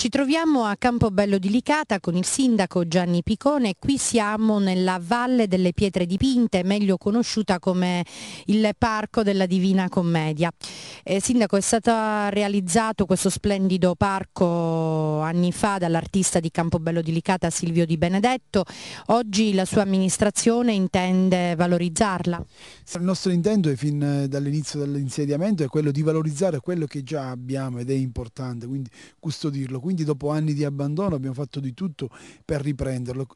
Ci troviamo a Campobello di Licata con il sindaco Gianni Picone, qui siamo nella Valle delle Pietre Dipinte, meglio conosciuta come il Parco della Divina Commedia. Eh, Sindaco, è stato realizzato questo splendido parco anni fa dall'artista di Campobello di Licata Silvio Di Benedetto, oggi la sua amministrazione intende valorizzarla? Il nostro intento è fin eh, dall'inizio dell'insediamento è quello di valorizzare quello che già abbiamo ed è importante, quindi custodirlo, quindi dopo anni di abbandono abbiamo fatto di tutto per riprenderlo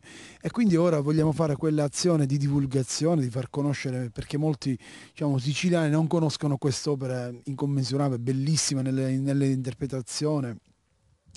e quindi ora vogliamo fare quell'azione di divulgazione, di far conoscere, perché molti diciamo, siciliani non conoscono quest'opera in incommensurabile, bellissima nelle, nell'interpretazione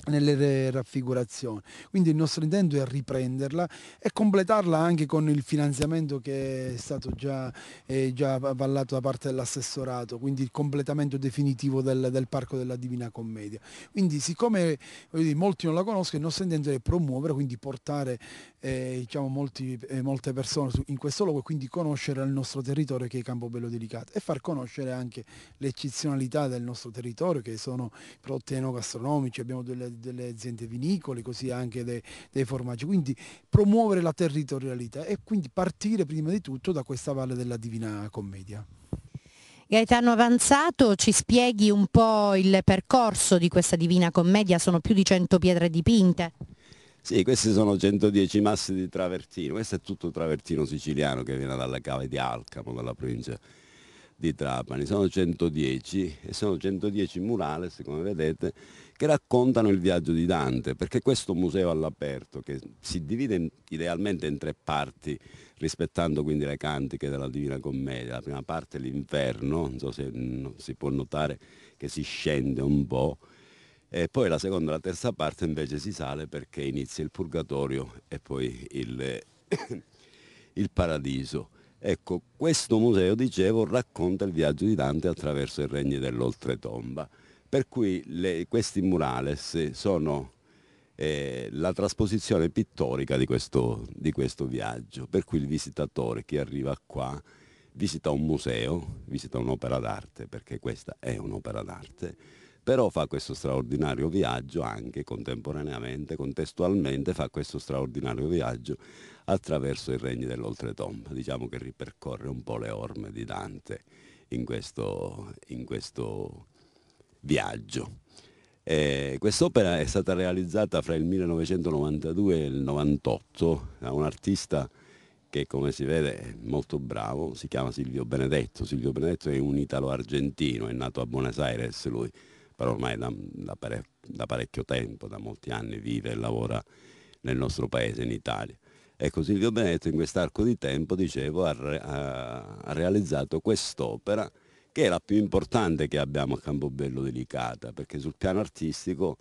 nelle raffigurazioni. Quindi il nostro intento è riprenderla e completarla anche con il finanziamento che è stato già, eh, già avallato da parte dell'assessorato, quindi il completamento definitivo del, del, Parco della Divina Commedia. Quindi siccome dire, molti non la conoscono, il nostro intento è promuovere, quindi portare eh, diciamo, molti, eh, molte persone in questo luogo e quindi conoscere il nostro territorio che è Campobello Delicato e far conoscere anche le eccezionalità del nostro territorio che sono prodotti enogastronomici, abbiamo delle delle aziende vinicole, così anche dei, dei formaggi. Quindi promuovere la territorialità e quindi partire prima di tutto da questa valle della Divina Commedia. Gaetano Avanzato, ci spieghi un po' il percorso di questa Divina Commedia, sono più di 100 pietre dipinte. Sì, queste sono 110 masse di travertino, questo è tutto travertino siciliano che viene dalla cave di Alcamo, dalla provincia di di Trapani, sono 110 e sono 110 murales, come vedete, che raccontano il viaggio di Dante, perché questo museo all'aperto, che si divide in, idealmente in tre parti, rispettando quindi le cantiche della Divina Commedia, la prima parte è l'inferno, non so se no, si può notare che si scende un po', e poi la seconda e la terza parte invece si sale perché inizia il purgatorio e poi il, il paradiso. Ecco, questo museo, dicevo, racconta il viaggio di Dante attraverso i regni dell'oltretomba, per cui le, questi murales sono eh, la trasposizione pittorica di questo, di questo viaggio, per cui il visitatore che arriva qua visita un museo, visita un'opera d'arte, perché questa è un'opera d'arte, però fa questo straordinario viaggio anche contemporaneamente, contestualmente fa questo straordinario viaggio attraverso i regni dell'oltretomba, diciamo che ripercorre un po' le orme di Dante in questo, in questo viaggio. Quest'opera è stata realizzata fra il 1992 e il 1998 da un artista che come si vede è molto bravo, si chiama Silvio Benedetto. Silvio Benedetto è un italo-argentino, è nato a Buenos Aires lui, però ormai da, da, pare, da parecchio tempo, da molti anni vive e lavora nel nostro paese, in Italia. Ecco, Silvio Benetto in quest'arco di tempo, dicevo, ha, ha, ha realizzato quest'opera che è la più importante che abbiamo a Campobello delicata, perché sul piano artistico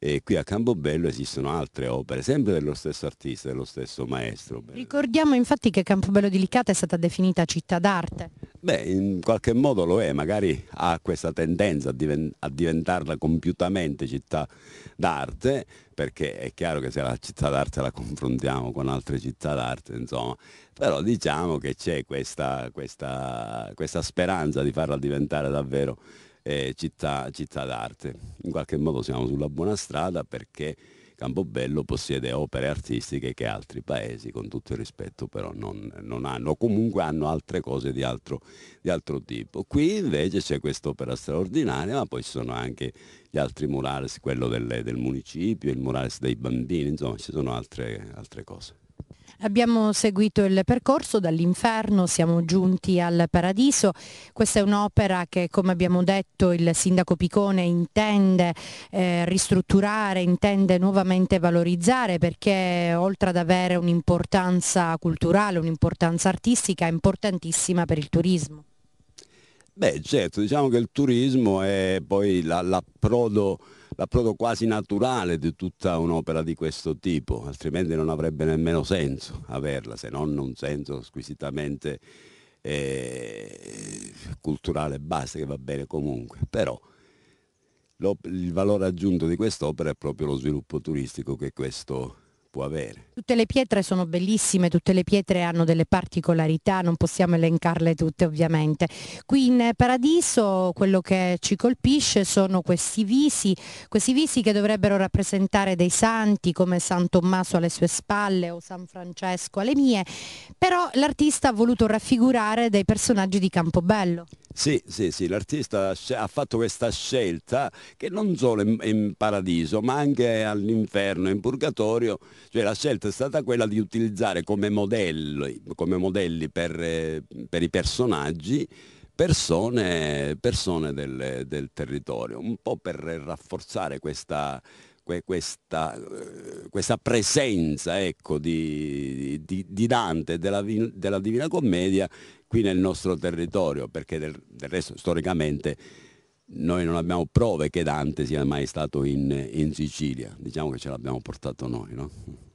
e eh, qui a Campobello esistono altre opere, sempre dello stesso artista, dello stesso maestro. Ricordiamo infatti che Campobello di Licata è stata definita città d'arte. Beh, in qualche modo lo è, magari ha questa tendenza a, diventarla compiutamente città d'arte, perché è chiaro che se la città d'arte la confrontiamo con altre città d'arte, insomma, però diciamo che c'è questa, questa, questa speranza di farla diventare davvero eh, città, città d'arte. In qualche modo siamo sulla buona strada perché Campobello possiede opere artistiche che altri paesi, con tutto il rispetto, però non, non hanno, comunque hanno altre cose di altro, di altro tipo. Qui invece c'è quest'opera straordinaria, ma poi ci sono anche gli altri murales, quello delle, del municipio, il murales dei bambini, insomma ci sono altre, altre cose. Abbiamo seguito il percorso dall'inferno, siamo giunti al paradiso. Questa è un'opera che, come abbiamo detto, il sindaco Picone intende eh, ristrutturare, intende nuovamente valorizzare perché oltre ad avere un'importanza culturale, un'importanza artistica, è importantissima per il turismo. Beh certo, diciamo che il turismo è poi l'approdo... La l'approdo quasi naturale di tutta un'opera di questo tipo, altrimenti non avrebbe nemmeno senso averla, se non un senso squisitamente eh, culturale e che va bene comunque. Però il valore aggiunto di quest'opera è proprio lo sviluppo turistico che questo può avere. Tutte le pietre sono bellissime, tutte le pietre hanno delle particolarità, non possiamo elencarle tutte ovviamente. Qui in Paradiso quello che ci colpisce sono questi visi, questi visi che dovrebbero rappresentare dei santi come San Tommaso alle sue spalle o San Francesco alle mie, però l'artista ha voluto raffigurare dei personaggi di Campobello. Sì, sì, sì, l'artista ha fatto questa scelta che non solo in, in paradiso ma anche all'inferno, in purgatorio, cioè la scelta è stata quella di utilizzare come modelli, come modelli per, per i personaggi persone, persone del, del territorio, un po' per rafforzare questa, questa, eh, questa, presenza ecco, di, di, di, Dante e della, della, Divina Commedia qui nel nostro territorio, perché del, del, resto storicamente noi non abbiamo prove che Dante sia mai stato in, in Sicilia, diciamo che ce l'abbiamo portato noi. No?